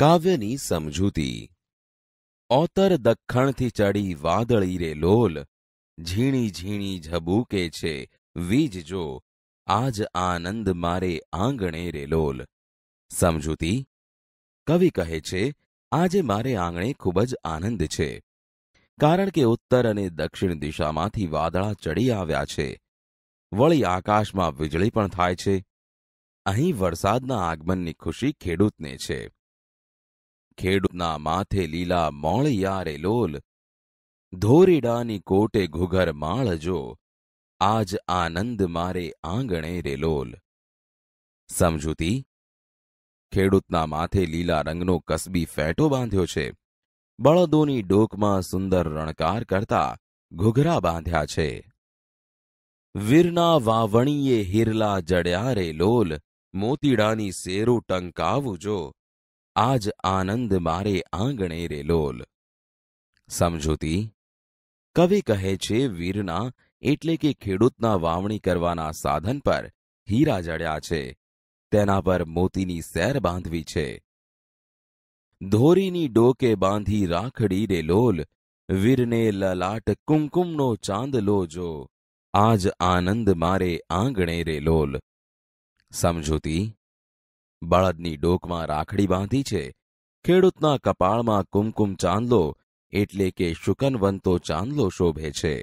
કાવ્યની સમજૂતી ઓતર દખણથી ચડી વાદળી રે લોલ ઝીણી ઝીણી ઝબૂકે છે વીજ જો આજ આનંદ મારે આંગણે રે લોલ સમજૂતી કવિ કહે છે આજે મારે આંગણે ખૂબ જ આનંદ છે કારણ કે ઉત્તર અને દક્ષિણ દિશામાંથી વાદળા ચડી આવ્યા છે વળી આકાશમાં વીજળી પણ થાય છે અહીં વરસાદના આગમનની ખુશી ખેડૂતને છે ખેડૂતના માથે લીલા મોળિયારે લોલ ધોરીડાની કોટે ઘુઘર માળ જો આજ આનંદ મારે આંગણે રે લોલ સમજૂતી ખેડૂતના માથે લીલા રંગનો કસબી ફેટો બાંધ્યો છે બળદોની ડોકમાં સુંદર રણકાર કરતા ઘુઘરા બાંધ્યા છે વીરના વાવણીએ હિરલા જડ્યા રે લોલ મોતીડાની શેરું ટંકાવું જો આજ આનંદ મારે આંગણે રેલોલ સમજૂતી કવિ કહે છે વીરના એટલે કે ખેડૂતના વાવણી કરવાના સાધન પર હીરા જડ્યા છે તેના પર મોતીની સેર બાંધવી છે ધોરીની ડોકે બાંધી રાખડી રે લોલ વીરને લલાટ કુમકુમનો ચાંદલો જો આજ આનંદ મારે આંગણે રે લોલ સમજૂતી બળદની ડોકમાં રાખડી બાંધી છે ખેડૂતના કપાળમાં કુમકુમ ચાંદલો એટલે કે શુકનવંતો ચાંદલો શોભે છે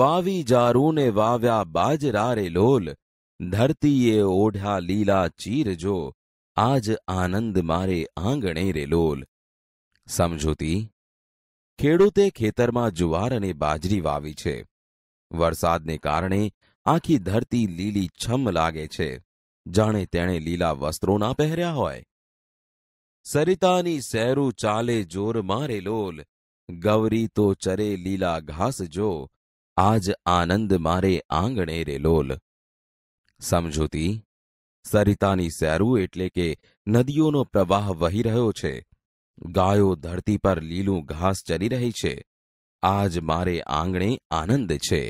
વાવી જારૂને વાવ્યા બાજરા રે લોલ ધરતીએ ઓઢા લીલા ચીર જો આજ આનંદ મારે આંગણે રે લોલ સમજૂતી ખેડૂતે ખેતરમાં જુવાર અને બાજરી વાવી છે વરસાદને કારણે આખી ધરતી લીલી છમ લાગે છે જાણે તેણે લીલા વસ્ત્રો ના પહેર્યા હોય સરિતાની સહેરું ચાલે જોર મારે લોલ ગૌરી તો ચરે લીલા ઘાસ જો આજ આનંદ મારે આંગણે રે લોલ સમજૂતી સરિતાની સહેરું એટલે કે નદીઓનો પ્રવાહ વહી રહ્યો છે ગાયો ધરતી પર લીલું ઘાસ ચરી રહી છે આજ મારે આંગણે આનંદ છે